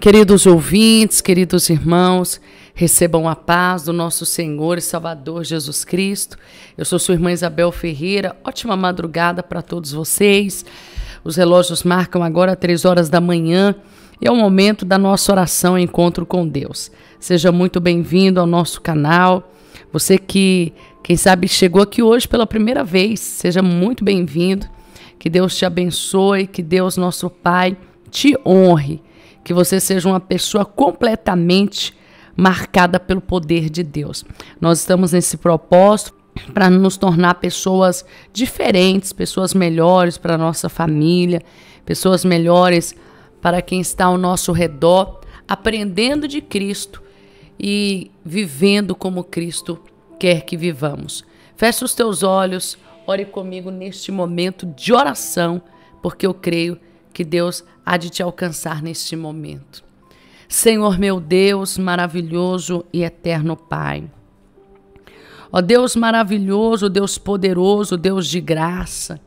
Queridos ouvintes, queridos irmãos, recebam a paz do nosso Senhor e Salvador Jesus Cristo. Eu sou sua irmã Isabel Ferreira. Ótima madrugada para todos vocês. Os relógios marcam agora três horas da manhã e é o momento da nossa oração e encontro com Deus. Seja muito bem-vindo ao nosso canal. Você que, quem sabe, chegou aqui hoje pela primeira vez, seja muito bem-vindo. Que Deus te abençoe, que Deus, nosso Pai, te honre que você seja uma pessoa completamente marcada pelo poder de Deus. Nós estamos nesse propósito para nos tornar pessoas diferentes, pessoas melhores para a nossa família, pessoas melhores para quem está ao nosso redor, aprendendo de Cristo e vivendo como Cristo quer que vivamos. Feche os teus olhos, ore comigo neste momento de oração, porque eu creio que Deus há de te alcançar neste momento. Senhor meu Deus, maravilhoso e eterno Pai. Ó Deus maravilhoso, Deus poderoso, Deus de graça,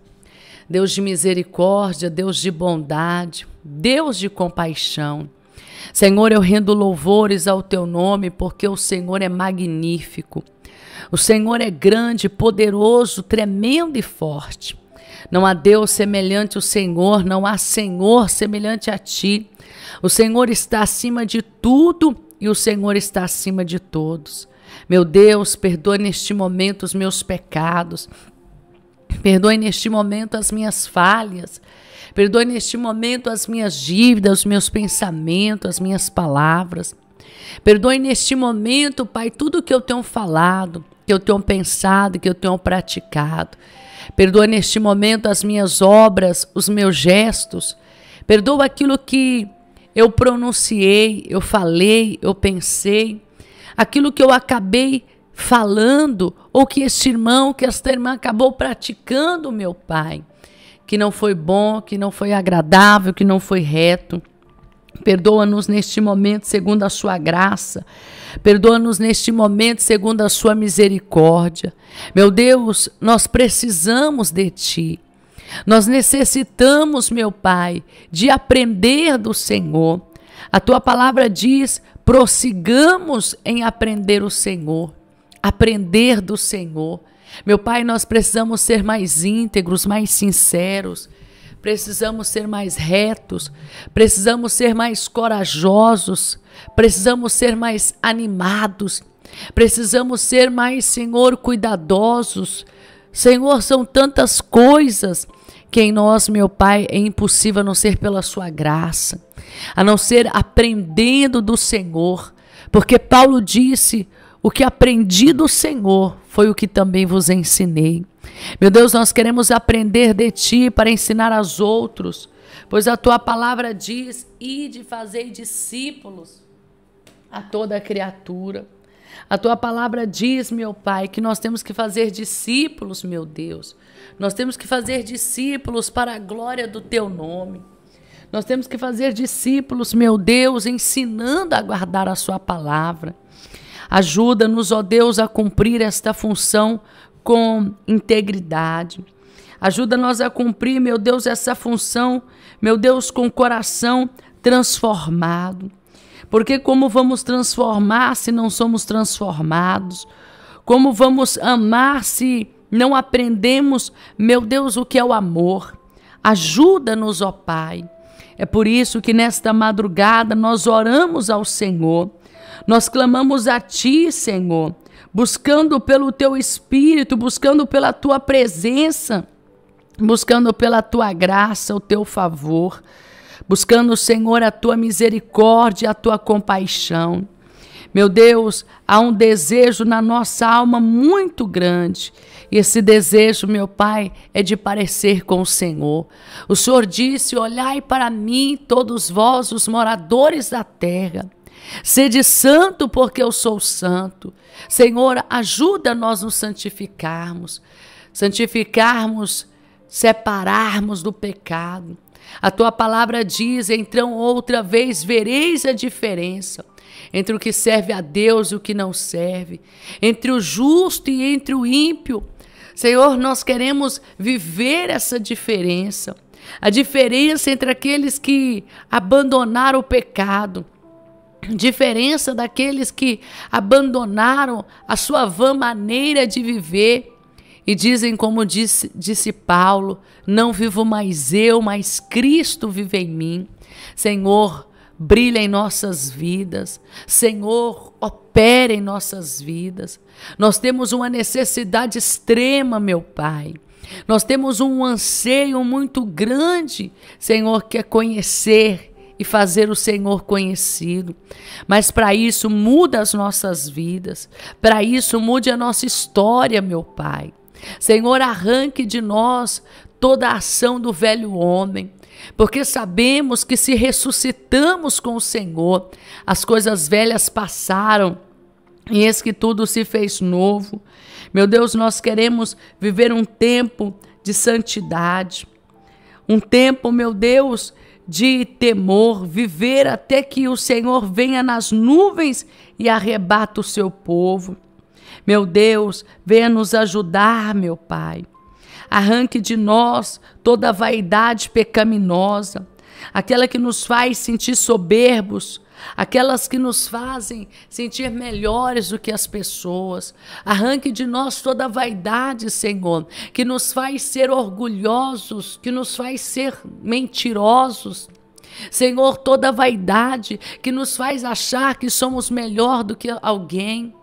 Deus de misericórdia, Deus de bondade, Deus de compaixão. Senhor, eu rendo louvores ao teu nome, porque o Senhor é magnífico. O Senhor é grande, poderoso, tremendo e forte. Não há Deus semelhante ao Senhor, não há Senhor semelhante a ti. O Senhor está acima de tudo e o Senhor está acima de todos. Meu Deus, perdoe neste momento os meus pecados. Perdoe neste momento as minhas falhas. Perdoe neste momento as minhas dívidas, os meus pensamentos, as minhas palavras. Perdoe neste momento, Pai, tudo que eu tenho falado, que eu tenho pensado, que eu tenho praticado. Perdoa neste momento as minhas obras, os meus gestos. Perdoa aquilo que eu pronunciei, eu falei, eu pensei, aquilo que eu acabei falando ou que este irmão, que esta irmã acabou praticando, meu Pai, que não foi bom, que não foi agradável, que não foi reto. Perdoa-nos neste momento, segundo a sua graça. Perdoa-nos neste momento, segundo a sua misericórdia. Meu Deus, nós precisamos de ti. Nós necessitamos, meu Pai, de aprender do Senhor. A tua palavra diz: prossigamos em aprender o Senhor, aprender do Senhor. Meu Pai, nós precisamos ser mais íntegros, mais sinceros precisamos ser mais retos, precisamos ser mais corajosos, precisamos ser mais animados, precisamos ser mais, Senhor, cuidadosos. Senhor, são tantas coisas que em nós, meu Pai, é impossível a não ser pela Sua graça, a não ser aprendendo do Senhor, porque Paulo disse: o que aprendi do Senhor foi o que também vos ensinei. Meu Deus, nós queremos aprender de ti para ensinar aos outros, pois a tua palavra diz: ide fazer discípulos a toda criatura. A tua palavra diz, meu Pai, que nós temos que fazer discípulos, meu Deus. Nós temos que fazer discípulos para a glória do teu nome. Nós temos que fazer discípulos, meu Deus, ensinando a guardar a sua palavra. Ajuda-nos, ó Deus, a cumprir esta função com integridade. Ajuda-nos a cumprir, meu Deus, essa função, meu Deus, com coração transformado. Porque como vamos transformar se não somos transformados? Como vamos amar se não aprendemos, meu Deus, o que é o amor? Ajuda-nos, ó Pai. É por isso que nesta madrugada nós oramos ao Senhor nós clamamos a Ti, Senhor, buscando pelo Teu Espírito, buscando pela Tua presença, buscando pela Tua graça, o Teu favor, buscando, Senhor, a Tua misericórdia, a Tua compaixão. Meu Deus, há um desejo na nossa alma muito grande. E esse desejo, meu Pai, é de parecer com o Senhor. O Senhor disse: Olhai para mim, todos vós, os moradores da terra. Sede santo, porque eu sou santo. Senhor, ajuda nós nos santificarmos, santificarmos, separarmos do pecado. A tua palavra diz: então outra vez vereis a diferença entre o que serve a Deus e o que não serve, entre o justo e entre o ímpio. Senhor, nós queremos viver essa diferença. A diferença entre aqueles que abandonaram o pecado, diferença daqueles que abandonaram a sua vã maneira de viver e dizem, como disse, disse Paulo: Não vivo mais eu, mas Cristo vive em mim. Senhor, brilha em nossas vidas. Senhor, opera em nossas vidas. Nós temos uma necessidade extrema, meu Pai. Nós temos um anseio muito grande, Senhor, que é conhecer e fazer o Senhor conhecido. Mas para isso muda as nossas vidas, para isso mude a nossa história, meu Pai. Senhor, arranque de nós toda a ação do velho homem, porque sabemos que se ressuscitamos com o Senhor, as coisas velhas passaram e eis que tudo se fez novo. Meu Deus, nós queremos viver um tempo de santidade, um tempo, meu Deus, de temor, viver até que o Senhor venha nas nuvens e arrebata o seu povo. Meu Deus, venha nos ajudar, meu Pai. Arranque de nós toda vaidade pecaminosa, aquela que nos faz sentir soberbos, aquelas que nos fazem sentir melhores do que as pessoas. Arranque de nós toda vaidade, Senhor, que nos faz ser orgulhosos, que nos faz ser mentirosos. Senhor, toda vaidade que nos faz achar que somos melhor do que alguém.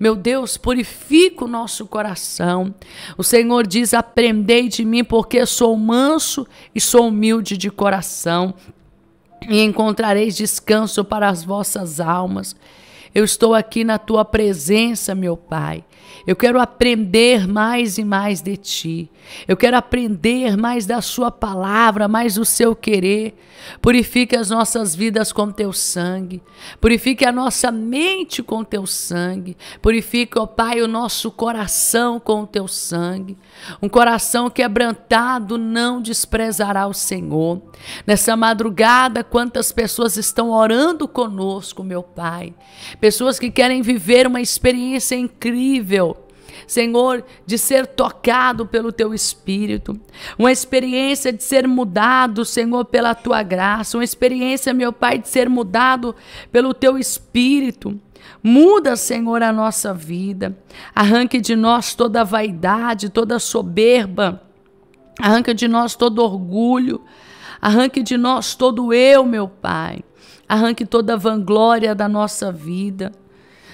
Meu Deus, purifica o nosso coração. O Senhor diz: Aprendei de mim, porque sou manso e sou humilde de coração e encontrareis descanso para as vossas almas. Eu estou aqui na tua presença, meu Pai. Eu quero aprender mais e mais de ti. Eu quero aprender mais da sua palavra, mais do seu querer. Purifique as nossas vidas com teu sangue. Purifique a nossa mente com teu sangue. Purifique, ó Pai, o nosso coração com teu sangue. Um coração quebrantado não desprezará o Senhor. Nessa madrugada, quantas pessoas estão orando conosco, meu Pai, pessoas que querem viver uma experiência incrível. Senhor, de ser tocado pelo teu espírito, uma experiência de ser mudado, Senhor, pela tua graça, uma experiência, meu Pai, de ser mudado pelo teu espírito. Muda, Senhor, a nossa vida. Arranque de nós toda vaidade, toda soberba. Arranque de nós todo orgulho. Arranque de nós todo eu, meu Pai arranque toda vanglória da nossa vida.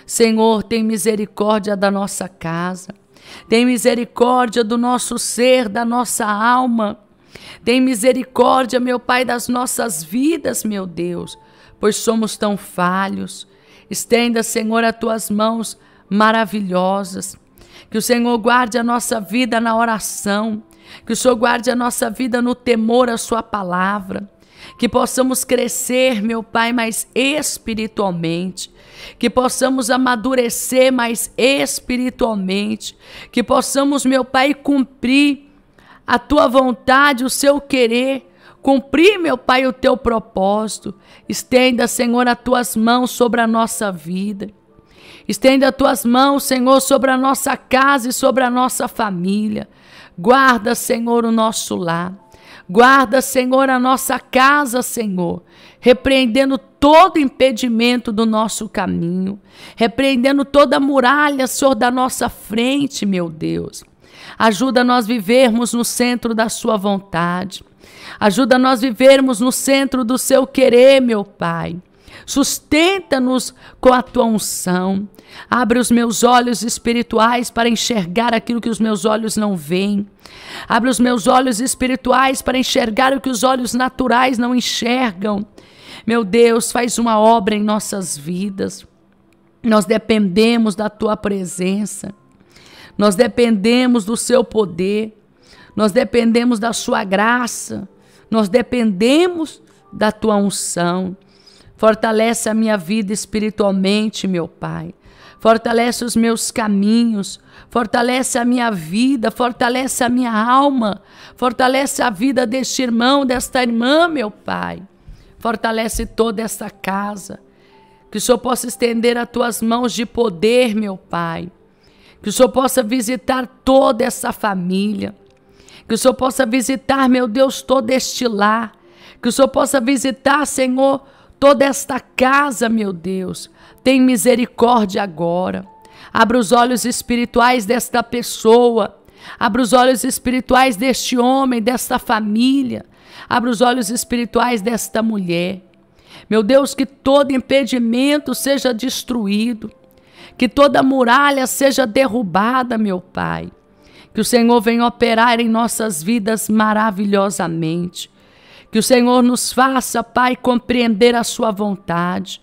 Senhor, tem misericórdia da nossa casa. Tem misericórdia do nosso ser, da nossa alma. Tem misericórdia, meu Pai, das nossas vidas, meu Deus, pois somos tão falhos. Estenda, Senhor, as tuas mãos maravilhosas. Que o Senhor guarde a nossa vida na oração. Que o Senhor guarde a nossa vida no temor à Sua palavra que possamos crescer, meu Pai, mais espiritualmente, que possamos amadurecer mais espiritualmente, que possamos, meu Pai, cumprir a tua vontade, o seu querer. Cumprir, meu Pai, o teu propósito. Estenda, Senhor, as tuas mãos sobre a nossa vida. Estenda as tuas mãos, Senhor, sobre a nossa casa e sobre a nossa família. Guarda, Senhor, o nosso lar. Guarda, Senhor, a nossa casa, Senhor, repreendendo todo impedimento do nosso caminho, repreendendo toda muralha, Senhor, da nossa frente, meu Deus. Ajuda nós vivermos no centro da Sua vontade. Ajuda nós vivermos no centro do Seu querer, meu Pai. Sustenta-nos com a tua unção. Abre os meus olhos espirituais para enxergar aquilo que os meus olhos não veem. Abre os meus olhos espirituais para enxergar o que os olhos naturais não enxergam. Meu Deus, faz uma obra em nossas vidas. Nós dependemos da tua presença. Nós dependemos do seu poder. Nós dependemos da sua graça. Nós dependemos da tua unção. Fortalece a minha vida espiritualmente, meu Pai. Fortalece os meus caminhos, fortalece a minha vida, fortalece a minha alma, fortalece a vida deste irmão, desta irmã, meu Pai. Fortalece toda esta casa. Que o Senhor possa estender as tuas mãos de poder, meu Pai. Que o Senhor possa visitar toda essa família. Que o Senhor possa visitar, meu Deus, todo este lar. Que o Senhor possa visitar, Senhor, toda esta casa, meu Deus. Tem misericórdia agora. Abra os olhos espirituais desta pessoa. Abra os olhos espirituais deste homem, desta família. Abra os olhos espirituais desta mulher. Meu Deus, que todo impedimento seja destruído. Que toda muralha seja derrubada, meu Pai. Que o Senhor venha operar em nossas vidas maravilhosamente. Que o Senhor nos faça, Pai, compreender a Sua vontade.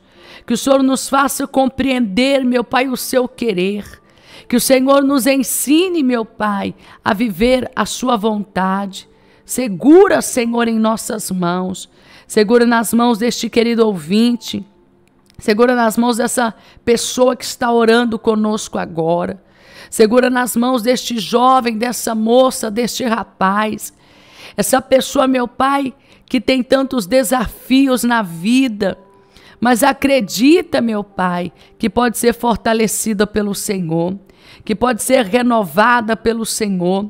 Que o Senhor nos faça compreender, meu Pai, o seu querer. Que o Senhor nos ensine, meu Pai, a viver a Sua vontade. Segura, Senhor, em nossas mãos. Segura nas mãos deste querido ouvinte. Segura nas mãos dessa pessoa que está orando conosco agora. Segura nas mãos deste jovem, dessa moça, deste rapaz. Essa pessoa, meu Pai, que tem tantos desafios na vida, mas acredita, meu Pai, que pode ser fortalecida pelo Senhor, que pode ser renovada pelo Senhor,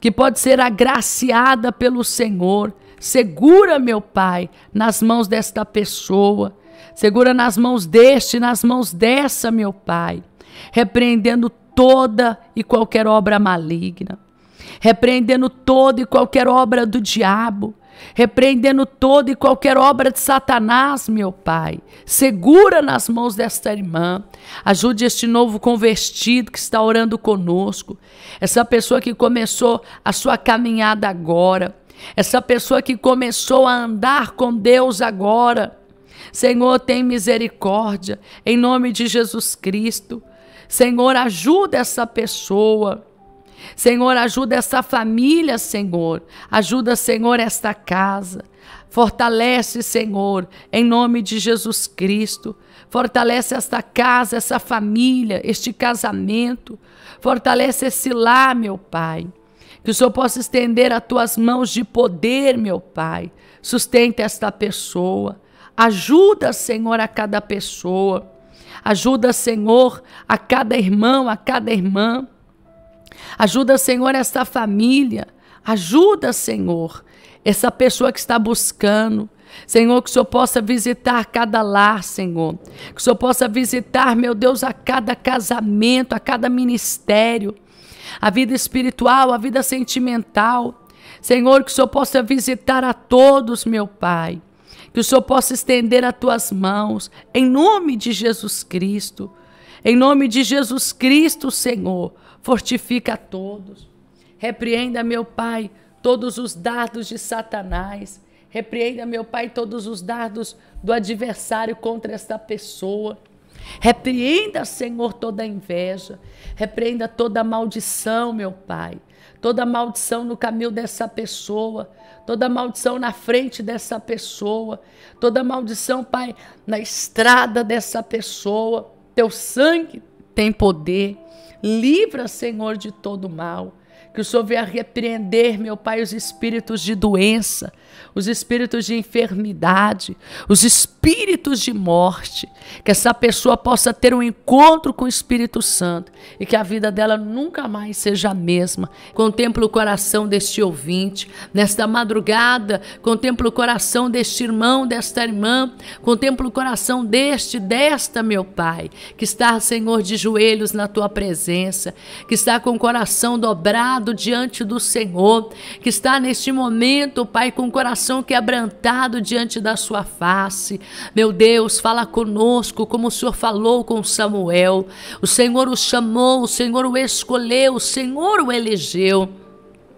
que pode ser agraciada pelo Senhor. Segura, meu Pai, nas mãos desta pessoa, segura nas mãos deste, nas mãos dessa, meu Pai, repreendendo toda e qualquer obra maligna, repreendendo toda e qualquer obra do diabo repreendendo toda e qualquer obra de Satanás, meu Pai. Segura nas mãos desta irmã. Ajude este novo convertido que está orando conosco. Essa pessoa que começou a sua caminhada agora. Essa pessoa que começou a andar com Deus agora. Senhor, tem misericórdia, em nome de Jesus Cristo. Senhor, ajuda essa pessoa. Senhor, ajuda essa família, Senhor. Ajuda, Senhor, esta casa. Fortalece, Senhor, em nome de Jesus Cristo. Fortalece esta casa, essa família, este casamento. Fortalece esse lar, meu Pai. Que o Senhor possa estender as tuas mãos de poder, meu Pai. Sustenta esta pessoa. Ajuda, Senhor, a cada pessoa. Ajuda, Senhor, a cada irmão, a cada irmã. Ajuda, Senhor, essa família. Ajuda, Senhor, essa pessoa que está buscando. Senhor, que o Senhor possa visitar cada lar, Senhor. Que o Senhor possa visitar, meu Deus, a cada casamento, a cada ministério, a vida espiritual, a vida sentimental. Senhor, que o Senhor possa visitar a todos, meu Pai. Que o Senhor possa estender as tuas mãos, em nome de Jesus Cristo. Em nome de Jesus Cristo, Senhor fortifica a todos. Repreenda, meu Pai, todos os dardos de Satanás. Repreenda, meu Pai, todos os dardos do adversário contra esta pessoa. Repreenda, Senhor, toda inveja. Repreenda toda maldição, meu Pai. Toda maldição no caminho dessa pessoa. Toda maldição na frente dessa pessoa. Toda maldição, Pai, na estrada dessa pessoa. Teu sangue tem poder. Livra, Senhor, de todo mal que o Senhor venha repreender, meu Pai, os espíritos de doença, os espíritos de enfermidade, os espíritos de morte, que essa pessoa possa ter um encontro com o Espírito Santo e que a vida dela nunca mais seja a mesma. Contempla o coração deste ouvinte, nesta madrugada, contempla o coração deste irmão, desta irmã, contempla o coração deste, desta, meu Pai, que está, Senhor, de joelhos na tua presença, que está com o coração dobrado diante do Senhor, que está neste momento, Pai, com o coração quebrantado diante da sua face. Meu Deus, fala conosco como o Senhor falou com Samuel. O Senhor o chamou, o Senhor o escolheu, o Senhor o elegeu.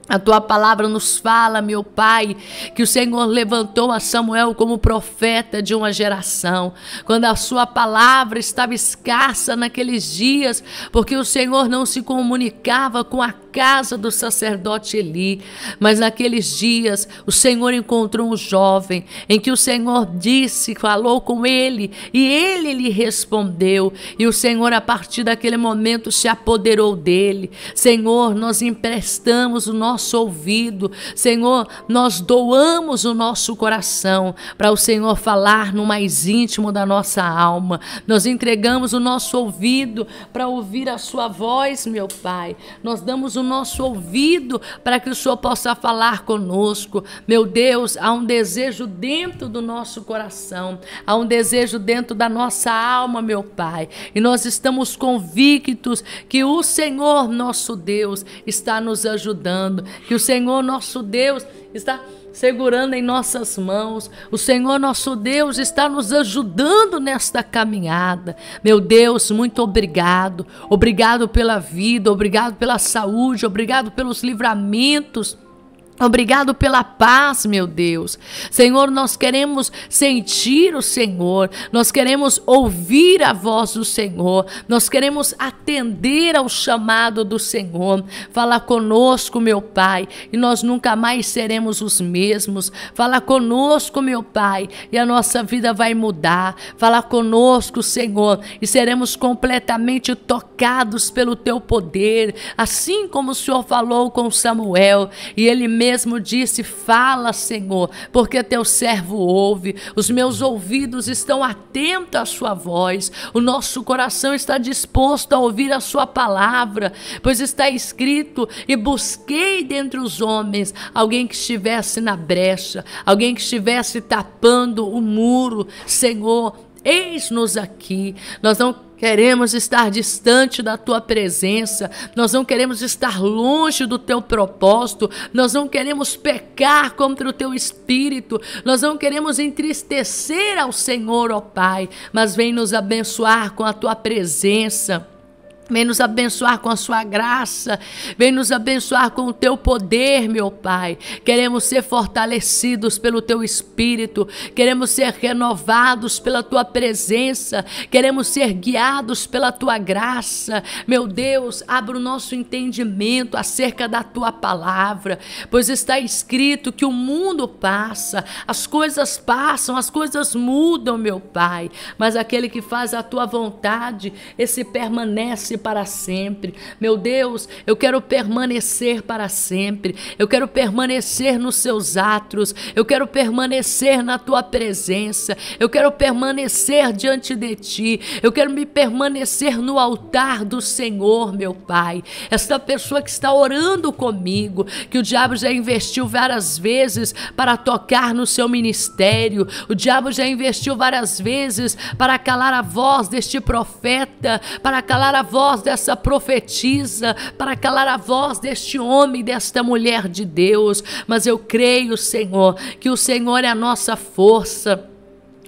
A tua palavra nos fala, meu Pai, que o Senhor levantou a Samuel como profeta de uma geração. Quando a sua palavra estava escassa naqueles dias, porque o Senhor não se comunicava com a casa do sacerdote Eli. Mas naqueles dias, o Senhor encontrou um jovem em que o Senhor disse, falou com ele, e ele lhe respondeu. E o Senhor, a partir daquele momento, se apoderou dele. Senhor, nós emprestamos o nosso nosso ouvido. Senhor, nós doamos o nosso coração para o Senhor falar no mais íntimo da nossa alma. Nós entregamos o nosso ouvido para ouvir a Sua voz, meu Pai. Nós damos o nosso ouvido para que o Senhor possa falar conosco. Meu Deus, há um desejo dentro do nosso coração, há um desejo dentro da nossa alma, meu Pai. E nós estamos convictos que o Senhor, nosso Deus, está nos ajudando que o Senhor nosso Deus está segurando em nossas mãos. O Senhor nosso Deus está nos ajudando nesta caminhada. Meu Deus, muito obrigado. Obrigado pela vida, obrigado pela saúde, obrigado pelos livramentos Obrigado pela paz, meu Deus. Senhor, nós queremos sentir o Senhor, nós queremos ouvir a voz do Senhor, nós queremos atender ao chamado do Senhor. Fala conosco, meu Pai, e nós nunca mais seremos os mesmos. Fala conosco, meu Pai, e a nossa vida vai mudar. Fala conosco, Senhor, e seremos completamente tocados pelo teu poder, assim como o Senhor falou com Samuel, e ele mesmo mesmo disse: Fala, Senhor, porque teu servo ouve, os meus ouvidos estão atentos à sua voz, o nosso coração está disposto a ouvir a sua palavra, pois está escrito: E busquei dentre os homens alguém que estivesse na brecha, alguém que estivesse tapando o muro, Senhor. Eis-nos aqui, nós não queremos estar distante da tua presença, nós não queremos estar longe do teu propósito, nós não queremos pecar contra o teu espírito, nós não queremos entristecer ao Senhor, ó Pai, mas vem nos abençoar com a tua presença. Vem nos abençoar com a sua graça, vem nos abençoar com o teu poder, meu Pai. Queremos ser fortalecidos pelo teu espírito, queremos ser renovados pela tua presença, queremos ser guiados pela tua graça. Meu Deus, abra o nosso entendimento acerca da tua palavra, pois está escrito que o mundo passa, as coisas passam, as coisas mudam, meu Pai, mas aquele que faz a tua vontade, esse permanece permanece para sempre. Meu Deus, eu quero permanecer para sempre. Eu quero permanecer nos seus atos. Eu quero permanecer na tua presença. Eu quero permanecer diante de ti. Eu quero me permanecer no altar do Senhor, meu Pai. Esta pessoa que está orando comigo, que o diabo já investiu várias vezes para tocar no seu ministério. O diabo já investiu várias vezes para calar a voz deste profeta, para calar a voz voz dessa profetisa, para calar a voz deste homem, desta mulher de Deus. Mas eu creio, Senhor, que o Senhor é a nossa força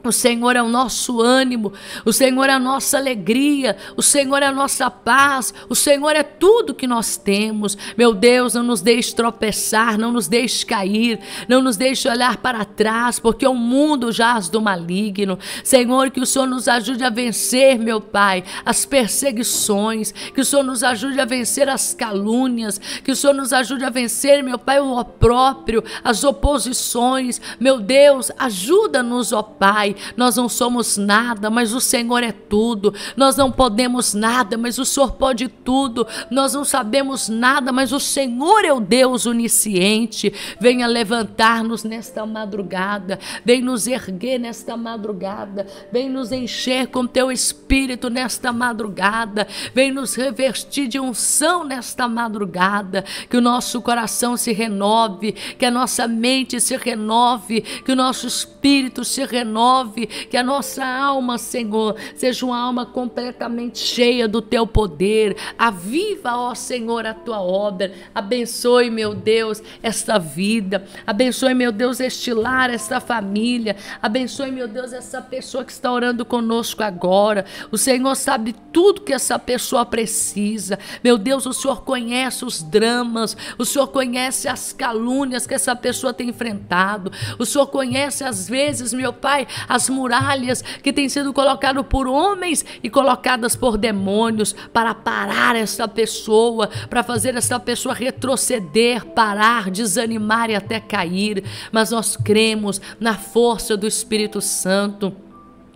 o Senhor é o nosso ânimo, o Senhor é a nossa alegria, o Senhor é a nossa paz, o Senhor é tudo que nós temos. Meu Deus, não nos deixe tropeçar, não nos deixe cair, não nos deixe olhar para trás, porque o mundo jaz do maligno. Senhor, que o Senhor nos ajude a vencer, meu Pai, as perseguições, que o Senhor nos ajude a vencer as calúnias, que o Senhor nos ajude a vencer, meu Pai, o opróprio, as oposições. Meu Deus, ajuda-nos, ó Pai nós não somos nada, mas o Senhor é tudo. Nós não podemos nada, mas o Senhor pode tudo. Nós não sabemos nada, mas o Senhor é o Deus onisciente. Venha levantar-nos nesta madrugada, vem nos erguer nesta madrugada, vem nos encher com teu espírito nesta madrugada, vem nos revestir de unção nesta madrugada, que o nosso coração se renove, que a nossa mente se renove, que o nosso espírito se renove que a nossa alma, Senhor, seja uma alma completamente cheia do teu poder. Aviva, ó Senhor, a tua obra. Abençoe, meu Deus, esta vida. Abençoe, meu Deus, este lar, esta família. Abençoe, meu Deus, essa pessoa que está orando conosco agora. O Senhor sabe tudo que essa pessoa precisa. Meu Deus, o Senhor conhece os dramas, o Senhor conhece as calúnias que essa pessoa tem enfrentado. O Senhor conhece às vezes, meu Pai, as muralhas que têm sido colocadas por homens e colocadas por demônios para parar essa pessoa, para fazer essa pessoa retroceder, parar, desanimar e até cair. Mas nós cremos na força do Espírito Santo.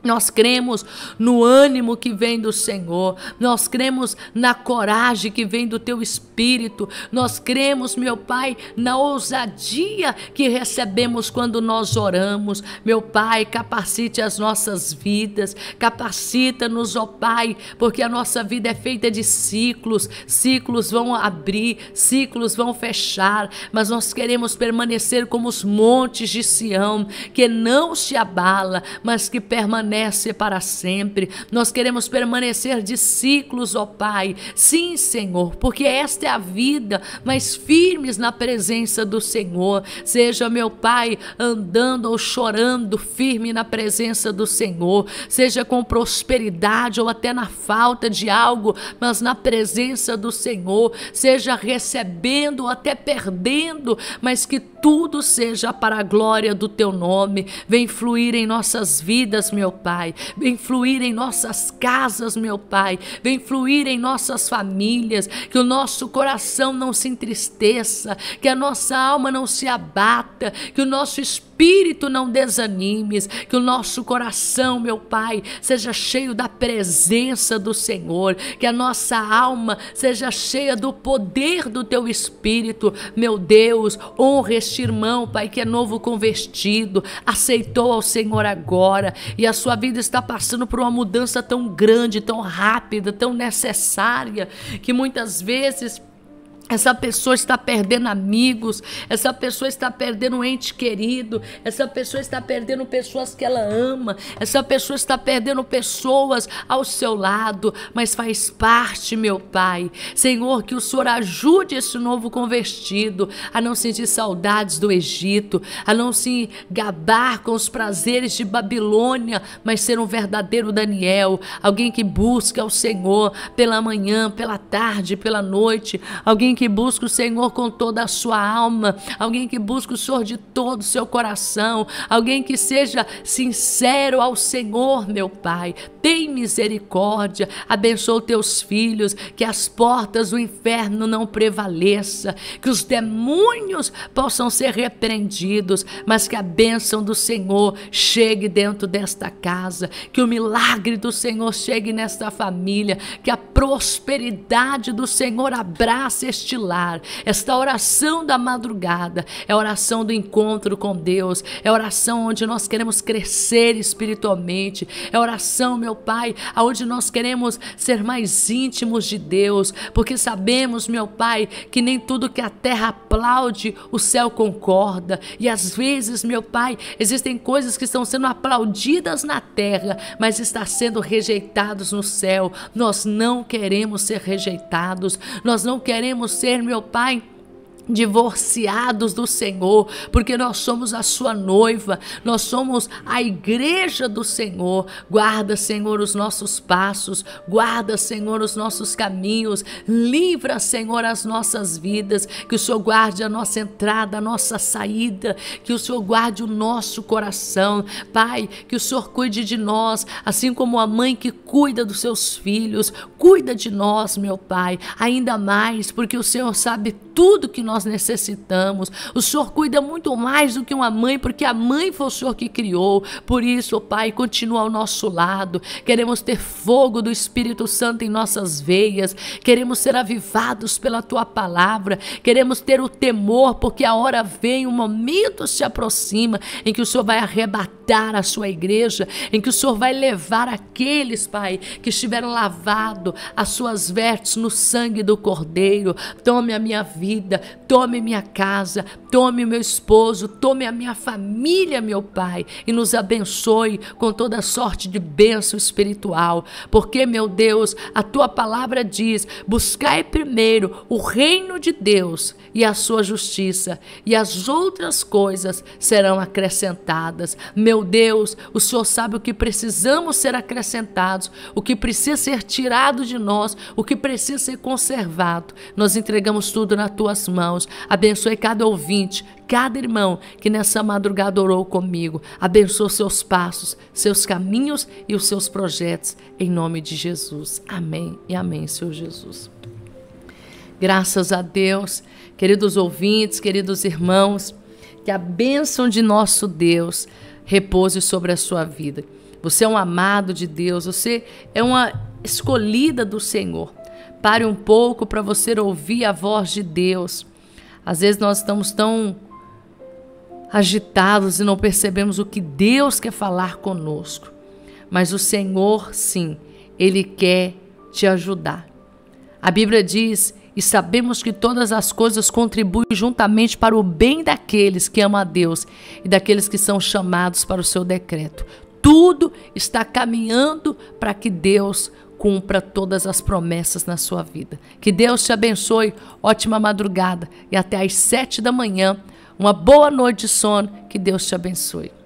Nós cremos no ânimo que vem do Senhor, nós cremos na coragem que vem do teu espírito, nós cremos, meu Pai, na ousadia que recebemos quando nós oramos. Meu Pai, capacite as nossas vidas, capacita-nos, ó Pai, porque a nossa vida é feita de ciclos, ciclos vão abrir, ciclos vão fechar, mas nós queremos permanecer como os montes de Sião, que não se abala, mas que permanece permanece para sempre. Nós queremos permanecer de ciclos, ó Pai. Sim, Senhor, porque esta é a vida, mas firmes na presença do Senhor. Seja, meu Pai, andando ou chorando, firme na presença do Senhor. Seja com prosperidade ou até na falta de algo, mas na presença do Senhor. Seja recebendo ou até perdendo, mas que tudo seja para a glória do teu nome. Vem fluir em nossas vidas, meu Pai. Vem fluir em nossas casas, meu Pai. Vem fluir em nossas famílias. Que o nosso coração não se entristeça. Que a nossa alma não se abata. Que o nosso espírito espírito não desanimes, que o nosso coração, meu Pai, seja cheio da presença do Senhor, que a nossa alma seja cheia do poder do teu espírito, meu Deus, honra este irmão, Pai, que é novo convertido, aceitou ao Senhor agora e a sua vida está passando por uma mudança tão grande, tão rápida, tão necessária, que muitas vezes, essa pessoa está perdendo amigos, essa pessoa está perdendo um ente querido, essa pessoa está perdendo pessoas que ela ama, essa pessoa está perdendo pessoas ao seu lado, mas faz parte, meu Pai. Senhor, que o Senhor ajude esse novo convertido a não sentir saudades do Egito, a não se gabar com os prazeres de Babilônia, mas ser um verdadeiro Daniel, alguém que busca o Senhor pela manhã, pela tarde, pela noite, alguém que que busca o Senhor com toda a sua alma, alguém que busca o Senhor de todo o seu coração, alguém que seja sincero ao Senhor, meu Pai. Tem misericórdia, abençoa teus filhos, que as portas do inferno não prevaleça, que os demônios possam ser repreendidos, mas que a bênção do Senhor chegue dentro desta casa, que o milagre do Senhor chegue nesta família, que a prosperidade do Senhor abrace este este lar. Esta oração da madrugada é oração do encontro com Deus, é oração onde nós queremos crescer espiritualmente, é oração, meu Pai, aonde nós queremos ser mais íntimos de Deus, porque sabemos, meu Pai, que nem tudo que a terra aplaude, o céu concorda. E às vezes, meu Pai, existem coisas que estão sendo aplaudidas na terra, mas está sendo rejeitados no céu. Nós não queremos ser rejeitados, nós não queremos ser meu pai divorciados do Senhor, porque nós somos a sua noiva, nós somos a igreja do Senhor. Guarda, Senhor, os nossos passos, guarda, Senhor, os nossos caminhos, livra, Senhor, as nossas vidas, que o Senhor guarde a nossa entrada, a nossa saída, que o Senhor guarde o nosso coração. Pai, que o Senhor cuide de nós, assim como a mãe que cuida dos seus filhos, cuida de nós, meu Pai, ainda mais, porque o Senhor sabe tudo que nós nós necessitamos. O Senhor cuida muito mais do que uma mãe, porque a mãe foi o Senhor que criou. Por isso, o Pai, continua ao nosso lado. Queremos ter fogo do Espírito Santo em nossas veias. Queremos ser avivados pela tua palavra. Queremos ter o temor, porque a hora vem, o momento se aproxima em que o Senhor vai arrebatar dar à sua igreja, em que o Senhor vai levar aqueles, Pai, que estiveram lavado as suas vestes no sangue do Cordeiro. Tome a minha vida, tome minha casa, tome meu esposo, tome a minha família, meu Pai, e nos abençoe com toda sorte de bênção espiritual, porque, meu Deus, a tua palavra diz: buscai primeiro o reino de Deus e a sua justiça, e as outras coisas serão acrescentadas. Meu meu Deus, o Senhor sabe o que precisamos ser acrescentados, o que precisa ser tirado de nós, o que precisa ser conservado. Nós entregamos tudo nas tuas mãos. Abençoe cada ouvinte, cada irmão que nessa madrugada orou comigo. Abençoe seus passos, seus caminhos e os seus projetos. Em nome de Jesus. Amém e amém, Senhor Jesus. Graças a Deus, queridos ouvintes, queridos irmãos, que a bênção de nosso Deus repouse sobre a sua vida. Você é um amado de Deus, você é uma escolhida do Senhor. Pare um pouco para você ouvir a voz de Deus. Às vezes nós estamos tão agitados e não percebemos o que Deus quer falar conosco. Mas o Senhor, sim, Ele quer te ajudar. A Bíblia diz e sabemos que todas as coisas contribuem juntamente para o bem daqueles que amam a Deus e daqueles que são chamados para o seu decreto. Tudo está caminhando para que Deus cumpra todas as promessas na sua vida. Que Deus te abençoe. Ótima madrugada e até às sete da manhã. Uma boa noite de sono. Que Deus te abençoe.